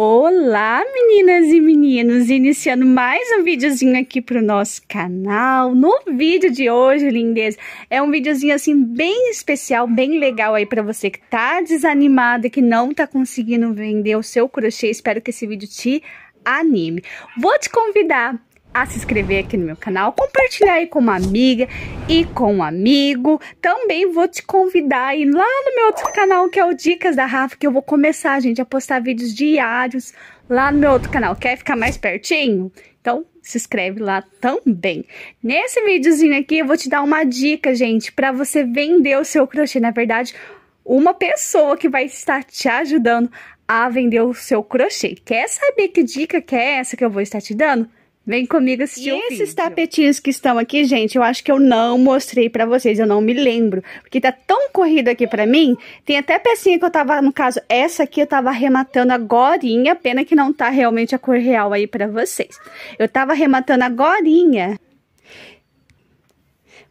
Olá meninas e meninos, iniciando mais um videozinho aqui pro nosso canal. No vídeo de hoje, lindez, é um videozinho assim bem especial, bem legal aí para você que tá desanimada, e que não tá conseguindo vender o seu crochê. Espero que esse vídeo te anime. Vou te convidar a se inscrever aqui no meu canal, compartilhar aí com uma amiga e com um amigo. Também vou te convidar aí lá no meu outro canal, que é o Dicas da Rafa, que eu vou começar, gente, a postar vídeos diários lá no meu outro canal. Quer ficar mais pertinho? Então, se inscreve lá também. Nesse videozinho aqui, eu vou te dar uma dica, gente, para você vender o seu crochê. Na verdade, uma pessoa que vai estar te ajudando a vender o seu crochê. Quer saber que dica que é essa que eu vou estar te dando? Vem comigo assistir e um esses vídeo. tapetinhos que estão aqui, gente, eu acho que eu não mostrei pra vocês, eu não me lembro. Porque tá tão corrido aqui pra mim, tem até pecinha que eu tava, no caso, essa aqui eu tava arrematando agorinha, pena que não tá realmente a cor real aí pra vocês. Eu tava arrematando agorinha,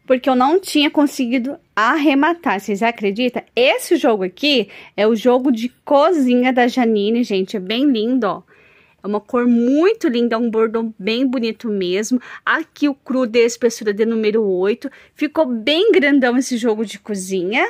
porque eu não tinha conseguido arrematar. Vocês acreditam? Esse jogo aqui é o jogo de cozinha da Janine, gente. É bem lindo, ó. É uma cor muito linda, é um bordão bem bonito mesmo. Aqui o cru de espessura de número 8. Ficou bem grandão esse jogo de cozinha.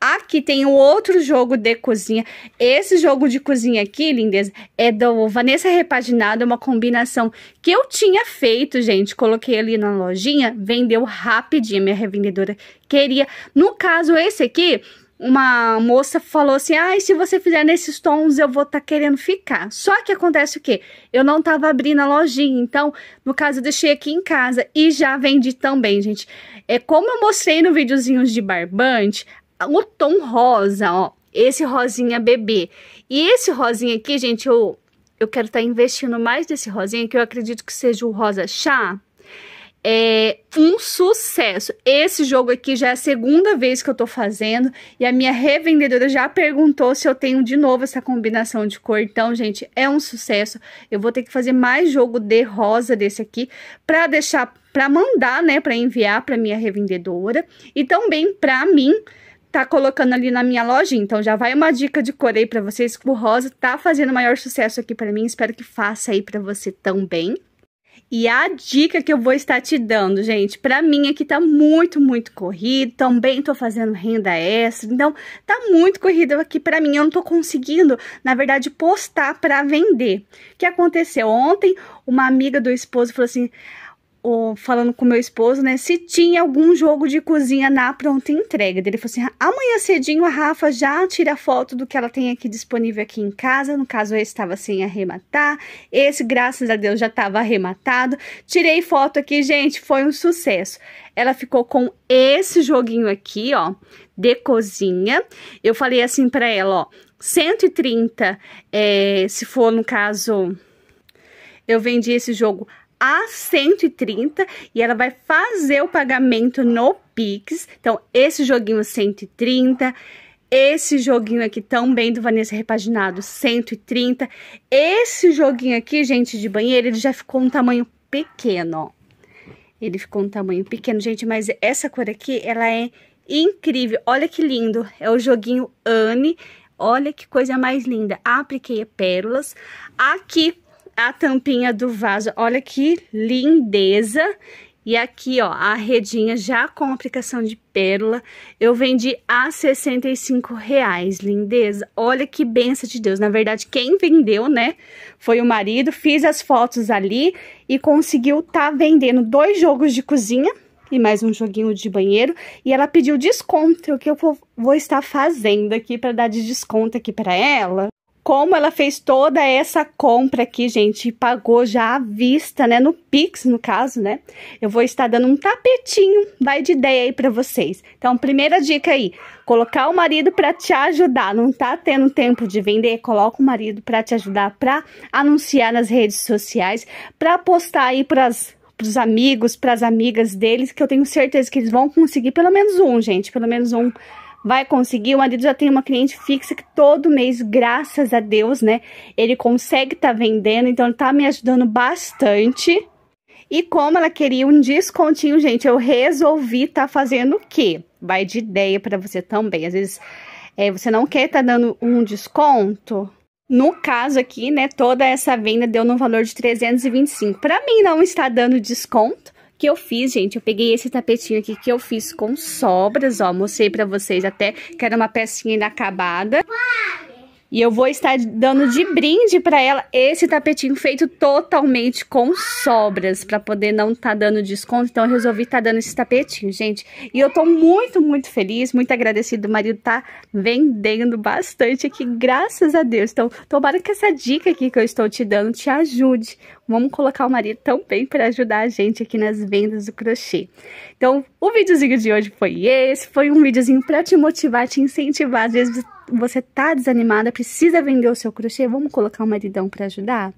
Aqui tem um outro jogo de cozinha. Esse jogo de cozinha aqui, lindeza, é do Vanessa Repaginado, é uma combinação que eu tinha feito, gente. Coloquei ali na lojinha, vendeu rapidinho, minha revendedora queria. No caso, esse aqui uma moça falou assim: ai, ah, se você fizer nesses tons, eu vou estar tá querendo ficar. Só que acontece o quê? Eu não tava abrindo a lojinha, então, no caso, eu deixei aqui em casa e já vendi também, gente. É como eu mostrei no videozinho de barbante, o tom rosa, ó, esse rosinha bebê. E esse rosinha aqui, gente, eu, eu quero estar tá investindo mais nesse rosinha, que eu acredito que seja o rosa chá, é um sucesso. Esse jogo aqui já é a segunda vez que eu tô fazendo e a minha revendedora já perguntou se eu tenho de novo essa combinação de cor. Então, gente, é um sucesso. Eu vou ter que fazer mais jogo de rosa desse aqui para deixar para mandar, né, para enviar para minha revendedora e também para mim tá colocando ali na minha loja, então já vai uma dica de cor aí para vocês que o rosa tá fazendo maior sucesso aqui para mim, espero que faça aí para você também. E a dica que eu vou estar te dando, gente, para mim aqui tá muito, muito corrido, também tô fazendo renda extra, então tá muito corrido aqui para mim, eu não tô conseguindo, na verdade, postar para vender. O que aconteceu ontem? Uma amiga do esposo falou assim: falando com meu esposo, né, se tinha algum jogo de cozinha na pronta entrega. Ele falou assim: amanhã cedinho a Rafa já tira foto do que ela tem aqui disponível aqui em casa. No caso, esse estava sem arrematar. Esse, graças a Deus, já estava arrematado. Tirei foto aqui, gente, foi um sucesso. Ela ficou com esse joguinho aqui, ó, de cozinha. Eu falei assim para ela, ó, 130, é, eh, se for no caso, eu vendi esse jogo a 130 e ela vai fazer o pagamento no Pix. Então, esse joguinho 130, esse joguinho aqui também do Vanessa Repaginado 130. Esse joguinho aqui, gente, de banheiro, ele já ficou um tamanho pequeno, ó. Ele ficou um tamanho pequeno, gente, mas essa cor aqui, ela é incrível. Olha que lindo. É o joguinho Anne. Olha que coisa mais linda. Apliquei pérolas. Aqui a tampinha do vaso. Olha que lindeza! E aqui, ó, a redinha já com aplicação de pérola, eu vendi a 65 reais, lindeza. Olha que benção de Deus. Na verdade, quem vendeu, né, foi o marido. Fiz as fotos ali e conseguiu tá vendendo dois jogos de cozinha e mais um joguinho de banheiro. E ela pediu desconto, o que eu vou, vou estar fazendo aqui para dar de desconto aqui para ela como ela fez toda essa compra aqui, gente, pagou já à vista, né, no Pix, no caso, né? Eu vou estar dando um tapetinho, vai de ideia aí para vocês. Então, primeira dica aí, colocar o marido para te ajudar, não tá tendo tempo de vender, coloca o marido para te ajudar para anunciar nas redes sociais, para postar aí pras pros amigos, pras amigas deles, que eu tenho certeza que eles vão conseguir pelo menos um, gente, pelo menos um vai conseguir. O marido já tem uma cliente fixa que todo mês, graças a Deus, né? Ele consegue estar tá vendendo, então ele tá me ajudando bastante. E como ela queria um descontinho, gente, eu resolvi tá fazendo o quê? Vai de ideia para você também. Às vezes é, você não quer tá dando um desconto. No caso aqui, né, toda essa venda deu no valor de 325. Para mim não está dando desconto, que eu fiz, gente. Eu peguei esse tapetinho aqui que eu fiz com sobras, ó. Mostrei pra vocês até que era uma pecinha inacabada. Uau! E eu vou estar dando de brinde para ela esse tapetinho feito totalmente com sobras, para poder não estar tá dando desconto. Então eu resolvi estar tá dando esse tapetinho, gente. E eu tô muito, muito feliz, muito agradecido. O marido tá vendendo bastante aqui, graças a Deus. Então tomara que essa dica aqui que eu estou te dando te ajude. Vamos colocar o marido também para ajudar a gente aqui nas vendas do crochê. Então o videozinho de hoje foi esse, foi um videozinho para te motivar, te incentivar, às vezes você tá desanimada, precisa vender o seu crochê, vamos colocar um maridão para ajudar?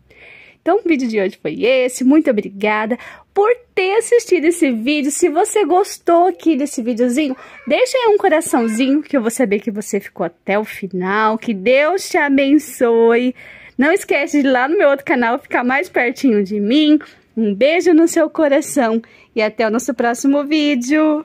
Então, o vídeo de hoje foi esse. Muito obrigada por ter assistido esse vídeo. Se você gostou aqui desse videozinho, deixa aí um coraçãozinho que eu vou saber que você ficou até o final. Que Deus te abençoe. Não esquece de ir lá no meu outro canal ficar mais pertinho de mim. Um beijo no seu coração e até o nosso próximo vídeo.